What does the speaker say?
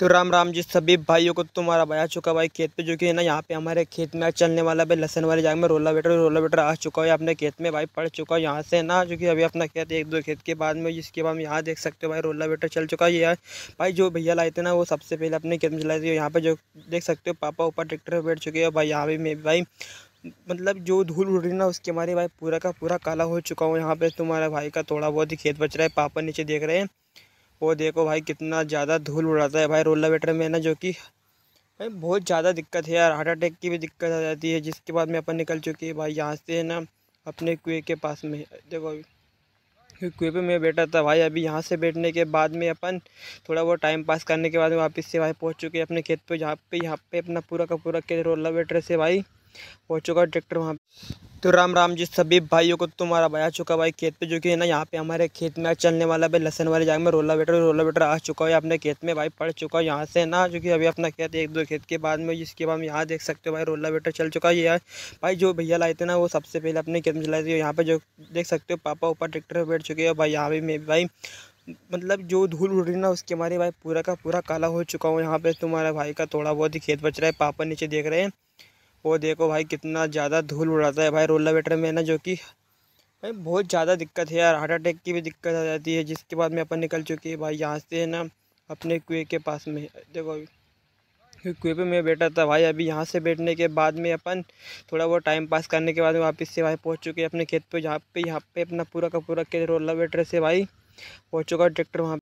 तो राम राम जी सभी भाइयों को तुम्हारा भाई आ चुका भाई खेत पे जो कि है ना यहाँ पे हमारे खेत में चलने वाला भाई लहसन वाले जाग में रोला बेटर रोला बेटर आ चुका है अपने खेत में भाई पड़ चुका है यहाँ से ना जो कि अभी अपना खेत एक दो खेत के बाद में जिसके बाद हम यहाँ देख सकते हो भाई रोला बेटर चल चुका है भाई जो भैया लाए थे ना वो सबसे पहले अपने खेत में चलाए थे यहाँ पर जो देख सकते हो पापा ऊपर ट्रैक्टर पर बैठ चुके हैं भाई यहाँ भी मैं भाई मतलब जो धूल उड़ रही ना उसके मारे भाई पूरा का पूरा काला हो चुका हूँ यहाँ पर तुम्हारा भाई का थोड़ा बहुत ही खेत बच रहा है पापा नीचे देख रहे हैं वो देखो भाई कितना ज़्यादा धूल उड़ाता है भाई रोला वेटर में ना जो कि भाई बहुत ज़्यादा दिक्कत है यार हार्ट अटैक की भी दिक्कत आ जाती है जिसके बाद में अपन निकल चुकी हैं भाई यहाँ से ना अपने कुएँ के पास में देखो अभी कुएँ पे मैं बैठा था भाई अभी यहाँ से बैठने के बाद में अपन थोड़ा बहुत टाइम पास करने के बाद वापस से भाई पहुँच चुके हैं अपने खेत पे जहाँ पे यहाँ पे अपना पूरा का पूरा खेत रोला वेटर से भाई पहुँच चुका ट्रैक्टर वहाँ तो राम राम जी सभी भाइयों को तो तुम्हारा भाई आ चुका भाई खेत पे जो कि है ना यहाँ पे हमारे खेत में चलने वाला भाई लसन वाले जाग में रोला बेटर रोला बेटर आ चुका है अपने खेत में भाई पड़ चुका है यहाँ से ना जो कि अभी अपना खेत एक दो खेत के बाद में जिसके बाद यहाँ देख सकते हो भाई रोला बेटर चल चुका है भाई जो भैया लाए थे ना वो सबसे पहले अपने खेत में चलाए थे यहाँ पर जो देख सकते हो पापा ऊपर ट्रैक्टर पर बैठ चुके हैं भाई यहाँ भी मेरे भाई मतलब जो धूल उड़ रही ना उसके मारे भाई पूरा का पूरा काला हो चुका हूँ यहाँ पर तुम्हारा भाई का थोड़ा बहुत ही खेत बच रहा है पापा नीचे देख रहे हैं वो देखो भाई कितना ज़्यादा धूल उड़ाता है भाई रोला वेटर में ना जो कि भाई बहुत ज़्यादा दिक्कत है यार हार्ट अटैक की भी दिक्कत आ जाती है जिसके बाद में अपन निकल चुके हैं भाई यहाँ से है ना अपने कुएँ के पास में देखो अभी कुएँ पर मैं बैठा था भाई अभी यहाँ से बैठने के बाद में अपन थोड़ा बहुत टाइम पास करने के बाद में वापस से भाई पहुँच चुके हैं अपने खेत पर जहाँ पे यहाँ पे अपना पूरा का पूरा खेत रोला वेटर से भाई पहुँच चुका ट्रैक्टर वहाँ